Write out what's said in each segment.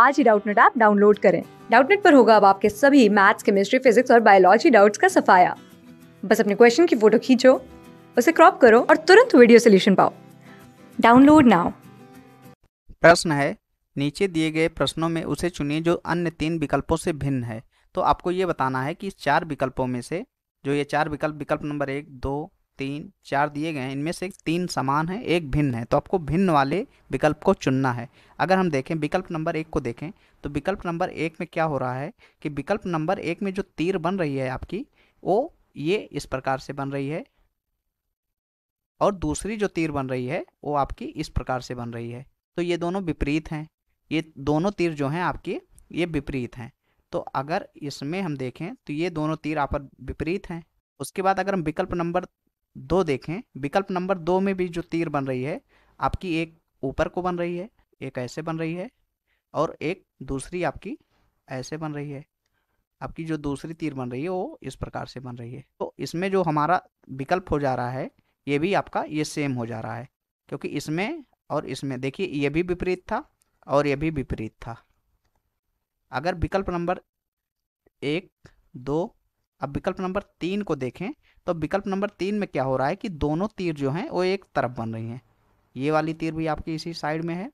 आज ही Doubtnut app download करें डाउटनेट पर होगा अब आपके सभी मैथ्स केमिस्ट्री फिजिक्स और बायोलॉजी डाउट्स का सफाया बस अपने क्वेश्चन की फोटो खींचो उसे क्रॉप करो और तुरंत वीडियो सोल्यूशन पाओ डाउनलोड नाउ प्रश्न है नीचे दिए गए प्रश्नों में उसे चुनिए जो अन्य तीन विकल्पों से भिन्न है तो आपको ये बताना है कि चार विकल्पों में से जो ये चार विकल्प विकल्प नंबर एक दो तीन चार दिए गए हैं इनमें से तीन समान है एक भिन्न है तो आपको भिन्न वाले विकल्प को चुनना है अगर हम देखें विकल्प नंबर एक को देखें तो विकल्प नंबर एक में क्या हो रहा है कि विकल्प नंबर एक में जो तीर बन रही है आपकी वो ये इस प्रकार से बन रही है और दूसरी जो तीर बन रही है वो आपकी इस प्रकार से बन रही है तो ये दोनों विपरीत हैं ये दोनों तीर जो हैं आपकी ये विपरीत हैं तो अगर इसमें हम देखें तो ये दोनों तीर आप विपरीत हैं उसके बाद अगर हम विकल्प नंबर दो देखें विकल्प नंबर दो में भी जो तीर बन रही है आपकी एक ऊपर को बन रही है एक ऐसे बन रही है और एक दूसरी आपकी ऐसे बन रही है आपकी जो दूसरी तीर बन रही है वो इस प्रकार से बन रही है तो इसमें जो हमारा विकल्प हो जा रहा है ये भी आपका ये सेम हो जा रहा है क्योंकि इसमें और इसमें देखिए ये भी विपरीत था और ये भी विपरीत था अगर विकल्प नंबर एक दो अब विकल्प नंबर तीन को देखें तो विकल्प नंबर तीन में क्या हो रहा है कि दोनों तीर जो हैं वो एक तरफ बन रही हैं ये वाली तीर भी आपकी इसी साइड में है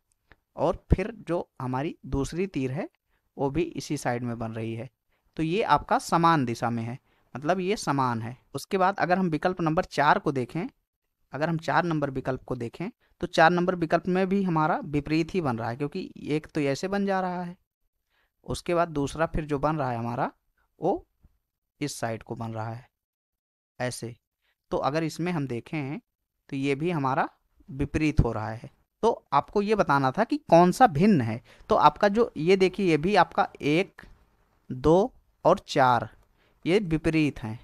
और फिर जो हमारी दूसरी तीर है वो भी इसी साइड में बन रही है तो ये आपका समान दिशा में है मतलब ये समान है उसके बाद अगर हम विकल्प नंबर चार को देखें अगर हम चार नंबर विकल्प को देखें तो चार नंबर विकल्प में भी हमारा विपरीत ही बन रहा है क्योंकि एक तो ऐसे बन जा रहा है उसके बाद दूसरा फिर जो बन रहा है हमारा वो इस साइड को बन रहा है ऐसे तो अगर इसमें हम देखें तो ये भी हमारा विपरीत हो रहा है तो आपको ये बताना था कि कौन सा भिन्न है तो आपका जो ये देखिए ये भी आपका एक दो और चार ये विपरीत हैं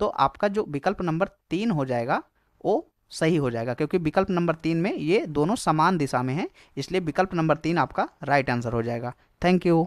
तो आपका जो विकल्प नंबर तीन हो जाएगा वो सही हो जाएगा क्योंकि विकल्प नंबर तीन में ये दोनों समान दिशा में हैं इसलिए विकल्प नंबर तीन आपका राइट आंसर हो जाएगा थैंक यू